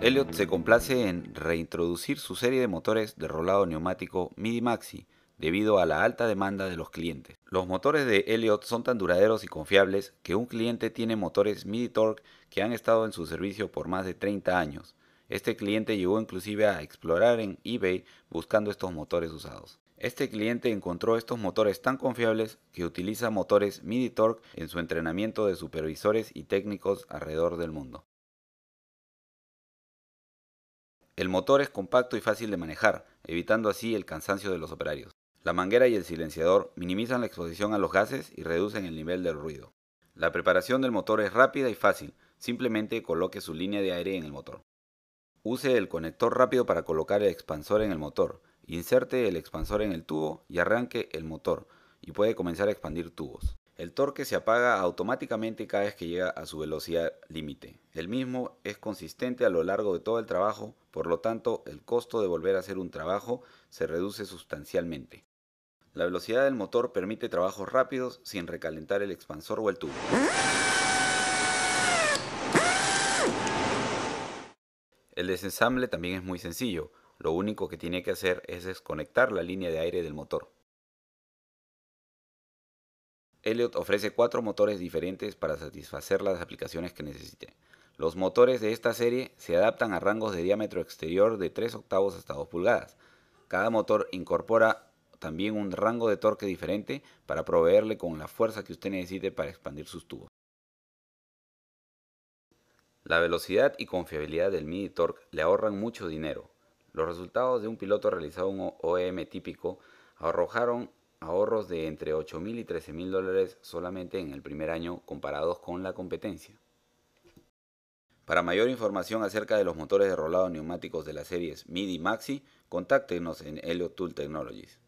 Elliot se complace en reintroducir su serie de motores de rolado neumático MIDI Maxi debido a la alta demanda de los clientes. Los motores de Elliot son tan duraderos y confiables que un cliente tiene motores MIDI Torque que han estado en su servicio por más de 30 años. Este cliente llegó inclusive a explorar en eBay buscando estos motores usados. Este cliente encontró estos motores tan confiables que utiliza motores MidiTorque Torque en su entrenamiento de supervisores y técnicos alrededor del mundo. El motor es compacto y fácil de manejar, evitando así el cansancio de los operarios. La manguera y el silenciador minimizan la exposición a los gases y reducen el nivel del ruido. La preparación del motor es rápida y fácil, simplemente coloque su línea de aire en el motor. Use el conector rápido para colocar el expansor en el motor Inserte el expansor en el tubo y arranque el motor y puede comenzar a expandir tubos. El torque se apaga automáticamente cada vez que llega a su velocidad límite. El mismo es consistente a lo largo de todo el trabajo, por lo tanto el costo de volver a hacer un trabajo se reduce sustancialmente. La velocidad del motor permite trabajos rápidos sin recalentar el expansor o el tubo. El desensamble también es muy sencillo. Lo único que tiene que hacer es desconectar la línea de aire del motor. Elliot ofrece cuatro motores diferentes para satisfacer las aplicaciones que necesite. Los motores de esta serie se adaptan a rangos de diámetro exterior de 3 octavos hasta 2 pulgadas. Cada motor incorpora también un rango de torque diferente para proveerle con la fuerza que usted necesite para expandir sus tubos. La velocidad y confiabilidad del Mini Torque le ahorran mucho dinero, los resultados de un piloto realizado un OEM típico arrojaron ahorros de entre 8.000 y 13.000 dólares solamente en el primer año comparados con la competencia. Para mayor información acerca de los motores de rolado neumáticos de las series MIDI y Maxi, contáctenos en Tool Technologies.